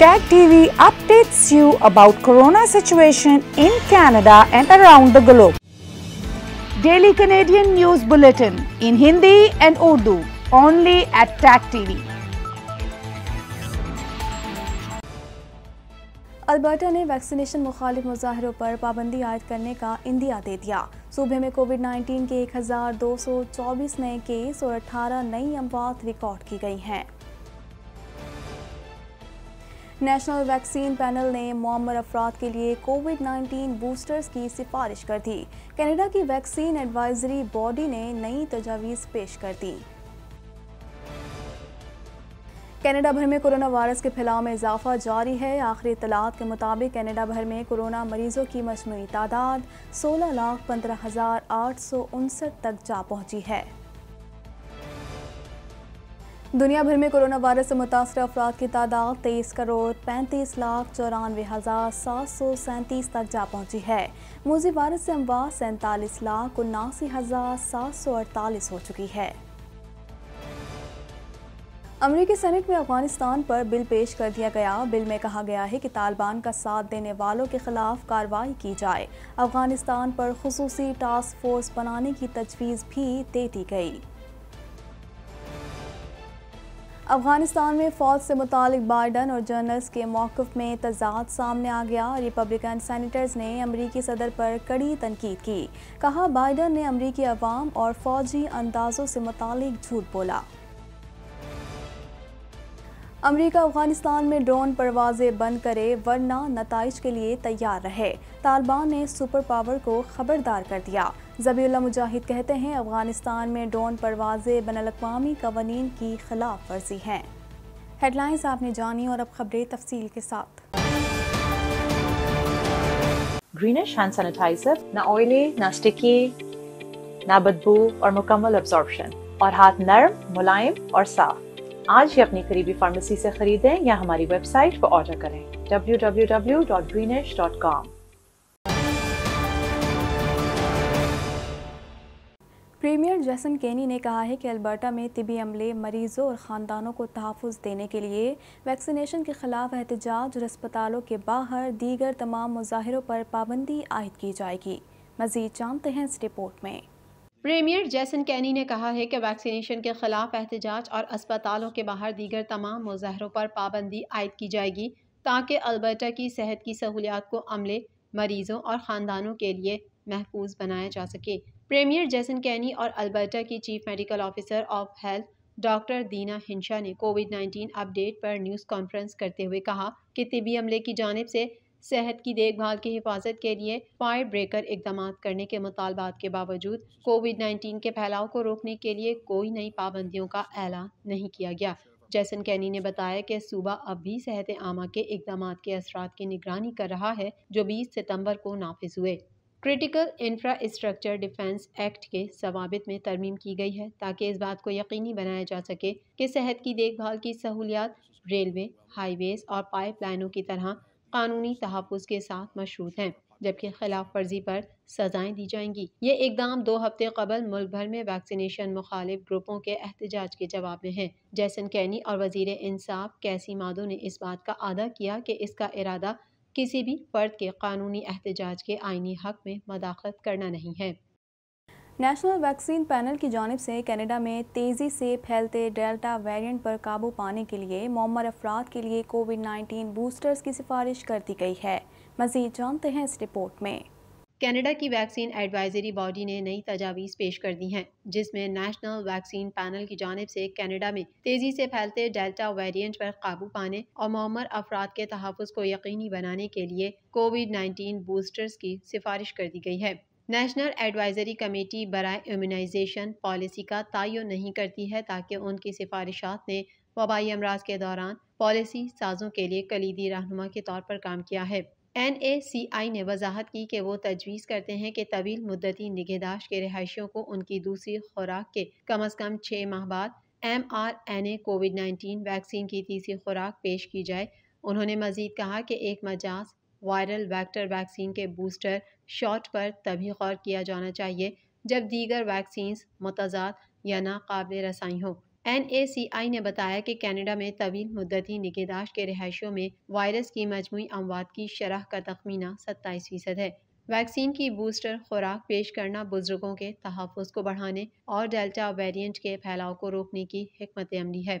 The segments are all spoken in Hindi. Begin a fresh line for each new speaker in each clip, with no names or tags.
Tag TV updates you about corona situation in Canada and around the globe. Daily Canadian News Bulletin in Hindi and Urdu only at Tag TV. Alberta ने वैक्सीनेशन मुखालिफ मुजाहरों पर पाबंदी आयद करने का इंदिया दे दिया सूबे में कोविड 19 के 1,224 नए केस और 18 नई अमवात रिकॉर्ड की गई हैं नेशनल वैक्सीन पैनल ने मम्मर अफराद के लिए कोविड 19 बूस्टर्स की सिफारिश कर दी कनाडा की वैक्सीन एडवाइजरी बॉडी ने नई तजावीज़ पेश कर दी कनाडा भर में कोरोना वायरस के फैलाव में इजाफा जारी है आखिरी इतलात के मुताबिक कनाडा भर में कोरोना मरीजों की मजमू तादाद सोलह लाख पंद्रह हज़ार आठ सौ उनसठ तक जा पहुंची है दुनिया भर में कोरोना वायरस से मुतासर अफराद की तादाद तेईस करोड़ पैंतीस लाख चौरानवे हज़ार सात सौ सैंतीस तक जा पहुंची है मोजी वायरस से अमवा सैंतालीस लाख उन्नासी हज़ार सात सौ अड़तालीस हो चुकी है अमरीकी सेनेट में अफगानिस्तान पर बिल पेश कर दिया गया बिल में कहा गया है कि तालिबान का साथ देने वालों के खिलाफ कार्रवाई की जाए अफगानिस्तान पर खसूसी टास्क फोर्स बनाने की तजवीज़ भी दे दी गई अफगानिस्तान में फौज से मुतल बाइडन और जर्नल्स के मौकफ़ में तजाद सामने आ गया रिपब्लिकन सैनिटर्स ने अमरीकी सदर पर कड़ी तनकीद की कहा बाइडन ने अमरीकी अवाम और फौजी अंदाज़ों से मुतल झूठ बोला अमरीका अफगानिस्तान में ड्रोन परवाजें बंद करे वरना नतज के लिए तैयार रहे तालिबान ने सुपर पावर को खबरदार कर दिया जबील्ला मुजाहिद कहते हैं अफगानिस्तान में ड्रोन परवाजें बन अवी कवानीन की खिलाफ वर्जी हैं हेडलाइंस आपने जानी और अब खबरें तफसील के साथ
ग्रीनिश हैंड सैनिटाइजर ना ऑयली ना स्टिकी ना बदबू और मुकम्मल अब्जॉर्बशन और हाथ नरम मुलायम और साफ आज ही अपनी करीबी फार्मेसी से खरीदें या हमारी वेबसाइट पर ऑर्डर करें www.greenish.com
प्रीमियर जैसन केनी ने कहा है कि अल्बर्टा में तिबी अमले मरीजों और ख़ानदानों को तहफ़ देने के लिए वैक्सीनेशन के ख़िलाफ़ एहतजाज और अस्पतालों के बाहर दीगर तमाम मुजाहरों पर पाबंदी आयद की जाएगी मज़ीद
जानते हैं इस रिपोर्ट में प्रीमियर जैसन कैनी ने कहा है कि वैक्सीनेशन के ख़िलाफ़ एहतजाज और अस्पतालों के बाहर दीगर तमाम मुजाहरों पर पाबंदी आयद की जाएगी ताकि अल्बर्टा की सेहत की सहूलियात को अमले मरीज़ों और ख़ानदानों के लिए महफूज बनाया जा सके प्रेमियर जैसन कैनी और अल्बर्टा की chief medical officer of health doctor Deena Hinshaw ने कोविड 19 अपडेट पर न्यूज़ कॉन्फ्रेंस करते हुए कहा कि तिबी अमले की जानब से सेहत की देखभाल की हिफाजत के लिए फायर ब्रेकर इकदाम करने के मुतालबात के बावजूद कोविड 19 के फैलाव को रोकने के लिए कोई नई पाबंदियों का ऐलान नहीं किया गया जैसन कैनी ने बताया कि सूबा अब भी सेहत आमा के इकदाम के असरा की निगरानी कर रहा है जो बीस सितम्बर को नाफिज हुए क्रिटिकल इंफ्रास्ट्रक्चर डिफेंस एक्ट के सवाबित में तरमीम की गई है ताकि इस बात को यकीनी बनाया जा सके कि सेहत की देखभाल की सहूलियात रेलवे हाईवेज और पाइपलाइनों की तरह कानूनी तहफ़ के साथ मशरूत हैं जबकि खिलाफ वर्जी पर सजाएं दी जाएंगी ये इकदाम दो हफ्ते कबल मुल्क भर में वैक्सीनेशन मुखालिफ ग्रुपों के एहतजाज के जवाब में है जैसन कैनी और वजीर इंसाफ कैसी माधो ने इस बात का आदा किया कि इसका इरादा किसी भी फर्द के कानूनी एहतजाज के आइनी हक में मदाखलत करना नहीं है
नेशनल वैक्सीन पैनल की जानब से कनाडा में तेज़ी से फैलते डेल्टा वेरिएंट पर काबू पाने के लिए मम्मर अफराद के लिए कोविड 19
बूस्टर्स की सिफारिश कर दी गई है मज़ीद जानते हैं इस रिपोर्ट में कनाडा की वैक्सीन एडवाइजरी बॉडी ने नई तजावीज़ पेश कर दी हैं जिसमें नेशनल वैक्सीन पैनल की जानब से कनाडा में तेज़ी से फैलते डेल्टा वेरिएंट पर काबू पाने और ममर अफराद के तहफ़ को यकीनी बनाने के लिए कोविड नाइन्टीन बूस्टर्स की सिफारिश कर दी गई है नेशनल एडवाइजरी कमेटी बरए इम्यूनाइजेशन पॉलिसी का तयन नहीं करती है ताकि उनकी सिफारिशात ने वबाई अमराज के दौरान पॉलिसी साजों के लिए कलीदी रहनुमा के तौर पर काम किया है एन ए सी आई ने वजाहत की कि वो तजवीज़ करते हैं कि तवील मुद्दती निगहदाश के रहायशियों को उनकी दूसरी खुराक के कम अज़ कम छः माह बाद M R N A Covid nineteen vaccine की तीसरी खुराक पेश की जाए उन्होंने मजीद कहा कि एक मजाज वायरल वैक्टर वैक्सीन के बूस्टर शॉट पर तभी गौर किया जाना चाहिए जब दीगर वैक्सीन मतजाद या नाकबिल रसाई हों एन ने बताया कि कनाडा में तवील मुद्दती निगहदाश के रहायशियों में वायरस की मजमू अमवात की शरह का तखमीना सत्ताईस फ़ीसद है वैक्सीन की बूस्टर खुराक पेश करना बुजुर्गों के तहफ़ को बढ़ाने और डेल्टा वेरियंट के फैलाव को रोकने की हमत अमली है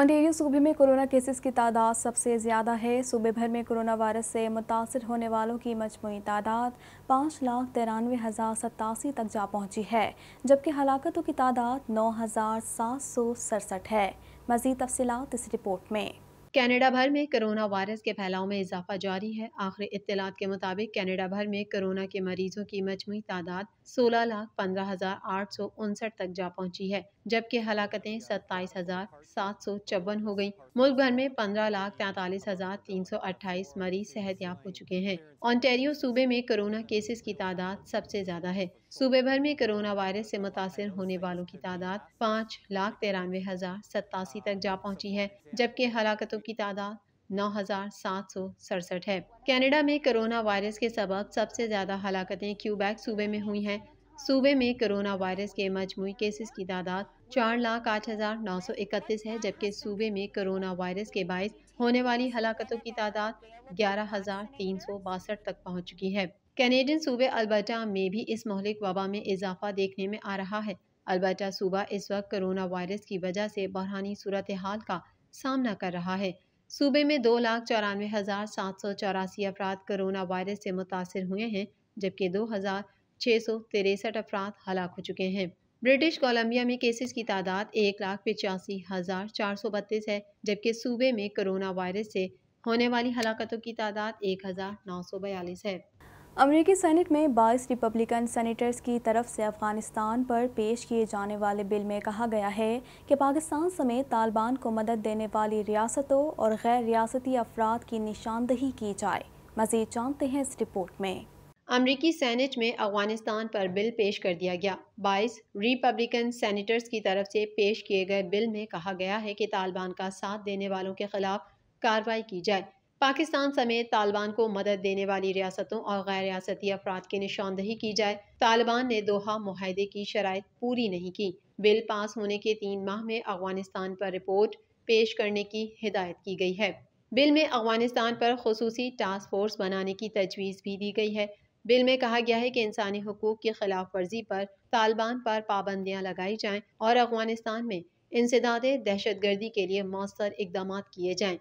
ऑनटेरियो सूबे में कोरोना केसेस की तादाद सबसे ज़्यादा है सूबे भर में कोरोना वायरस से मुतासर होने वालों की मजमू तादाद पाँच लाख तिरानवे हज़ार सतासी तक जा पहुंची है जबकि हलाकतों की तादाद
नौ हज़ार सात सौ सड़सठ है मज़ीद तफसीत इस रिपोर्ट में कनाडा भर में कोरोना वायरस के फैलाव में इजाफा जारी है आखिरी इतलात के मुताबिक कनाडा भर में कोरोना के मरीजों की मजमू तादाद सोलह लाख पंद्रह हज़ार आठ सौ उनसठ तक जा पहुंची है जबकि हलाकतें सत्ताईस हज़ार सात सौ चौवन हो गयी मुल्क भर में पंद्रह लाख तैतालीस हज़ार तीन सौ अट्ठाईस मरीज सेहतयाब हो चुके हैं ऑन्टेरियो सूबे में कोरोना केसेस की तादाद सबसे ज़्यादा है सूबे भर में कोरोना वायरस से मुतासर होने वालों की तादाद पाँच लाख तिरानवे हज़ार सतासी तक जा पहुंची है जबकि हलाकतों की तादाद नौ हजार सात सौ सड़सठ है कैनेडा में कोरोना वायरस के सबब सबसे ज्यादा हलाकतें क्यूबैक सूबे में हुई हैं सूबे में कोरोना वायरस के मजमू केसेस की तादाद चार लाख आठ हज़ार नौ सौ इकतीस है जबकि सूबे में कोरोना वायरस के बायस होने वाली हलाकतों की तादाद ग्यारह हज़ार तीन सौ बासठ तक पहुँच चुकी है कैनेडियन सूबे अल्बर्टा में भी इस मोहलिक वबा में इजाफा देखने में आ रहा है अल्बर्टा सूबा इस वक्त कोरोना वायरस की वजह से बहरानी सूरत हाल का सामना कर रहा है सूबे में दो लाख चौरानवे हज़ार सात सौ चौरासी अफराद कोरोना वायरस से मुतासर हुए हैं जबकि दो हज़ार छः सौ तिरसठ अफराद हलाक हो चुके हैं ब्रिटिश कोलंबिया में केसेस की तादाद एक लाख पिचासी हज़ार चार सौ बत्तीस है जबकि सूबे में कोरोना वायरस से होने वाली हलाकतों की तादाद एक हज़ार नौ सौ बयालीस है अमरीकी
सैनट में बाईस रिपब्लिकन सैनिटर्स की तरफ से अफगानिस्तान पर पेश किए जाने वाले बिल में कहा गया है कि पाकिस्तान समेत तालिबान को मदद देने वाली रियासतों और
गैर रियासती अफराद की निशानदही की जाए मजीद जानते हैं इस रिपोर्ट में अमरीकी सैनेट में अफगानिस्तान पर बिल पेश कर दिया गया बाईस रिपब्लिकन सैनिटर्स की तरफ से पेश किए गए बिल में कहा गया है कि तालिबान का साथ देने वालों के खिलाफ कार्रवाई की जाए पाकिस्तान समेत तालिबान को मदद देने वाली रियासतों और गैर रियासती अफराद की निशानदही की जाए तालिबान ने दोहा माहे की शराय पूरी नहीं की बिल पास होने के तीन माह में अफगानिस्तान पर रिपोर्ट पेश करने की हिदायत की गई है बिल में अफगानिस्तान पर खसूसी टास्क फोर्स बनाने की तजवीज़ भी दी गई है बिल में कहा गया है कि इंसानी हकूक की खिलाफ वर्जी पर तालिबान पर पाबंदियाँ लगाई जाएं और अफगानिस्तान में इंसदाद दहशत गर्दी के लिए मौसर इकदाम किए जाएँ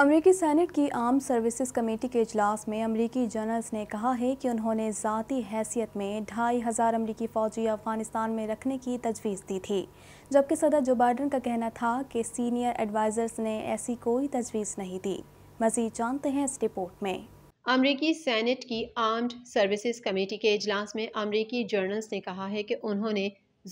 अमरीकी सैनेट की आम सर्विसेज कमेटी के अजलास में अमरीकी जनरल्स ने कहा है कि उन्होंने ज़ाती हैसियत में ढाई हज़ार अमरीकी फ़ौजी अफ़गानिस्तान में रखने की तजवीज़ दी थी जबकि सदर जो बाइडन का कहना था कि सीनियर एडवाइज़र्स ने ऐसी कोई तजवीज़ नहीं दी मज़ीद जानते हैं इस रिपोर्ट में
अमरीकी सैनेट की आर्म्ड सर्विसेज कमेटी के अजलास में अमरीकी जर्नल्स ने कहा है कि उन्होंने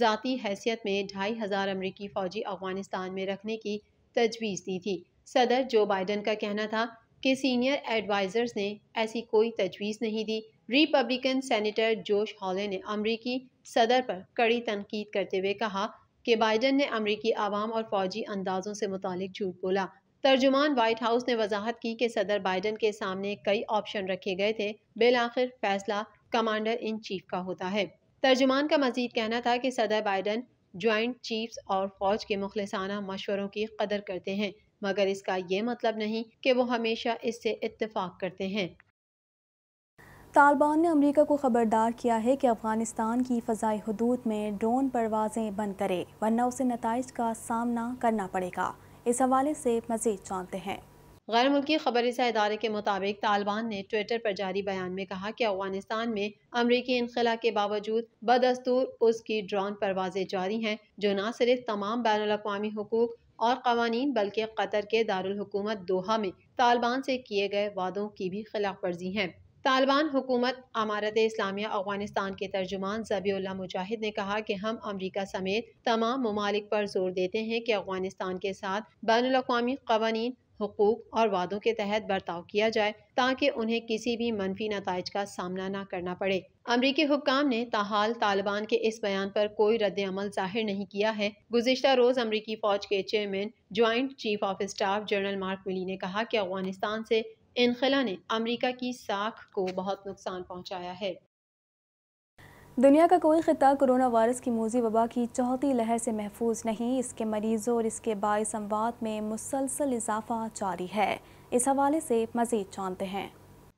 ज़ाती हैसियत में ढाई हज़ार अमरीकी फ़ौजी अफगानिस्तान में रखने की तजवीज़ दी थी सदर जो बाइडन का कहना था कि सीनियर एडवाइज़र्स ने ऐसी कोई तजवीज़ नहीं दी रिपब्लिकन सेनेटर जोश हॉले ने अमरीकी सदर पर कड़ी तनकीद करते हुए कहा कि बाइडन ने अमरीकी आवाम और फ़ौजी अंदाज़ों से मुतल झूठ बोला तर्जुमान वाइट हाउस ने वजाहत की कि सदर बाइडन के सामने कई ऑप्शन रखे गए थे बिल आखिर फैसला कमांडर इन चीफ का होता है तर्जुमान का मजीद कहना था कि सदर बाइडन ज्वाइंट चीफ्स और फौज के मुखलसाना मशवरों की कदर करते हैं मगर इसका ये मतलब नहीं कि वो हमेशा इससे इतफाक करते हैं
तालिबान ने अमेरिका को ख़बरदार किया है कि अफ़गानिस्तान की फ़जाई हदूद में ड्रोन परवाजें बंद करे वरना उसे नतज का सामना करना पड़ेगा इस हवाले से
मजीद जानते हैं गैर मुल्की खबर इदारे के मुताबिक तालिबान ने ट्विटर पर जारी बयान में कहा कि अफगानिस्तान में अमरीकी इनखला के बावजूद बदस्तूर उसकी ड्रोन परवाजें जारी हैं जो न सिर्फ तमाम बैन अवी हकूक और कवानीन बल्कि कतर के दारकूमत दोहा में तालिबान से किए गए वादों की भी खिलाफ वर्जी हैं तालिबान हुकूमत अमारत इस्लामिया अफगानिस्तान के तर्जुमान जबीउल्ला मुजाहिद ने कहा कि हम अमरीका समेत तमाम ममालिक पर जोर देते हैं कि अफगानिस्तान के साथ बैन अवी कवानीन हकूक और वादों के तहत बर्ताव किया जाए ताकि उन्हें किसी भी मनफी नतज का सामना न करना पड़े अमरीकी हुकाम ने ताहाल तालिबान के इस बयान पर कोई रद्द अमल जाहिर नहीं किया है गुजशत रोज अमरीकी फौज के chairman joint chief of staff general Mark Milley ने कहा कि अफगानिस्तान से इनखला ने अमरीका की साख को बहुत नुकसान पहुँचाया है
दुनिया का कोई ख़िता कोरोना वायरस की मोजी वबा की चौथी लहर से महफूज नहीं इसके मरीजों और इसके बायस अमवात में मुसलसल
इजाफा जारी है इस हवाले से मज़ीद जानते हैं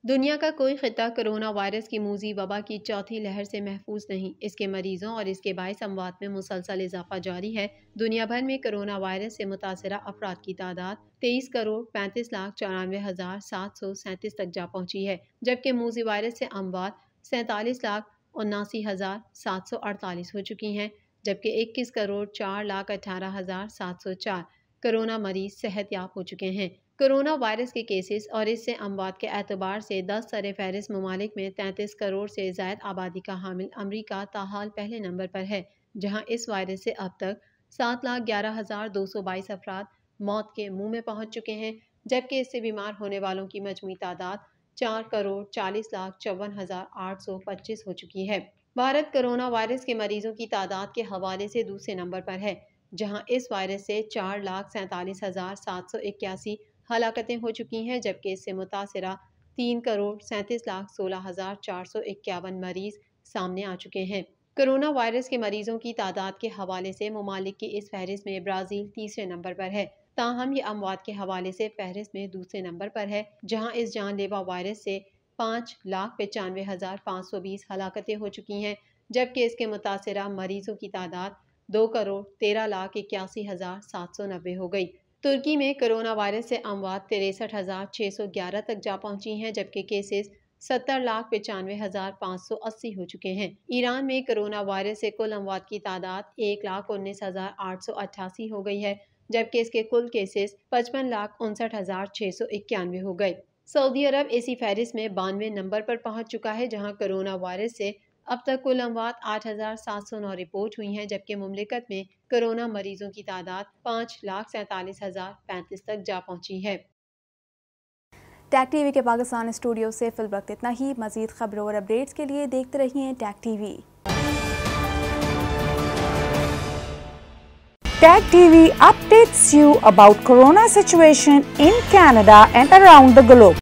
दुनिया का कोई ख़िता कोरोना वायरस की मूजी वबा की चौथी लहर से महफूज नहीं इसके मरीजों और इसके बायस अमवात में मुसलसल इजाफा जारी है दुनिया भर में कोरोना वायरस से मुतासर अफराद की तादाद तेईस करोड़ पैंतीस लाख चौरानवे हज़ार सात सौ सैंतीस तक जा पहुँची है जबकि मूजी वायरस से अमवात सैंतालीस लाख उन्नासी हज़ार सात सौ अड़तालीस हो चुकी हैं जबकि इक्कीस करोड़ चार लाख अठारह हज़ार सात सौ चार कोरोना मरीज सेहत याब हो चुके हैं कोरोना वायरस के केसेस और इससे अमवात के एतबार से दस सर फहरिस्त ममालिक में तैंतीस करोड़ से जायद आबादी का हामिल अमरीका ताहाल पहले नंबर पर है जहाँ इस वायरस से अब तक सात लाख ग्यारह हज़ार दो सौ बाईस अफराद मौत के मुंह में पहुंच चुके हैं जबकि इससे बीमार होने वालों की मजमू तादाद चार करोड़ चालीस लाख चौवन हज़ार आठ सौ पच्चीस हो चुकी है भारत कोरोना वायरस के मरीजों की तादाद के हवाले से दूसरे नंबर पर है जहां इस वायरस से चार लाख सैंतालीस हज़ार सात सौ इक्यासी हलाकतें हो चुकी हैं जबकि इससे मुतासर तीन करोड़ सैंतीस लाख सोलह हज़ार चार सौ इक्यावन मरीज सामने आ चुके हैं कोरोना वायरस के मरीजों की तादाद के हवाले से ममालिक की इस फहरिस्त में ब्राज़ील तीसरे नंबर पर है ताहम ये अमवात के हवाले से फहरिस्त में दूसरे नंबर पर है जहाँ इस जानलेवा वायरस से पाँच लाख पचानवे हज़ार पाँच सौ बीस हलाकतें हो चुकी हैं जबकि इसके मुतासर मरीजों की तादाद दो करोड़ तेरह लाख इक्यासी हज़ार सात सौ नब्बे हो गई तुर्की में कोरोना वायरस से अमवात तिरसठ हज़ार छः सौ ग्यारह तक जा पहुंची हैं जबकि केसेस सत्तर लाख पचानवे हज़ार पाँच सौ अस्सी हो चुके हैं ईरान में कोरोना वायरस से कुल अमवात की तादाद एक लाख उन्नीस हज़ार आठ सौ अट्ठासी हो गई है जबकि इसके कुल केसेस पचपन लाख उनसठ हज़ार छः सौ इक्यानवे हो गए सऊदी अरब इसी फहरिस्त में बानवे नंबर पर पहुंच चुका है जहां कोरोना वायरस से अब तक कुल अमवात आठ हज़ार सात सौ नौ रिपोर्ट हुई हैं जबकि मुमलिकत में कोरोना मरीजों की तादाद पाँच लाख सैंतालीस हज़ार पैंतीस तक जा पहुंची है
टैक टीवी के पाकिस्तान स्टूडियो से फिल वक्त इतना ही मजीद खबरों और अपडेट्स के लिए देखते रहिए Tag TV Tag TV updates you about corona situation in Canada and around the globe.